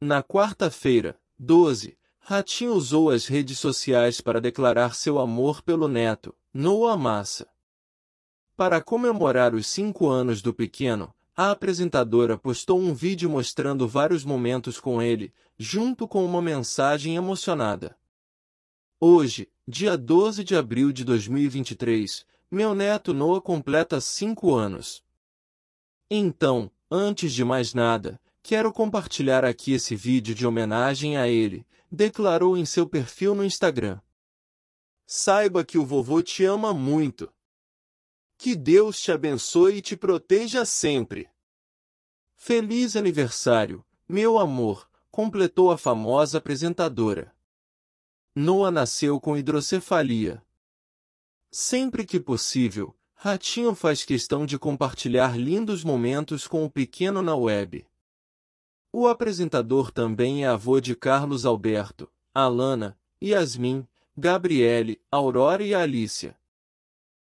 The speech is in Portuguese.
Na quarta-feira, 12, Ratinho usou as redes sociais para declarar seu amor pelo neto, Noah Massa. Para comemorar os cinco anos do pequeno, a apresentadora postou um vídeo mostrando vários momentos com ele, junto com uma mensagem emocionada. Hoje, dia 12 de abril de 2023, meu neto Noah completa cinco anos. Então, antes de mais nada, Quero compartilhar aqui esse vídeo de homenagem a ele, declarou em seu perfil no Instagram. Saiba que o vovô te ama muito. Que Deus te abençoe e te proteja sempre. Feliz aniversário, meu amor, completou a famosa apresentadora. Noah nasceu com hidrocefalia. Sempre que possível, Ratinho faz questão de compartilhar lindos momentos com o pequeno na web. O apresentador também é avô de Carlos Alberto, Alana, Yasmin, Gabriele, Aurora e Alícia.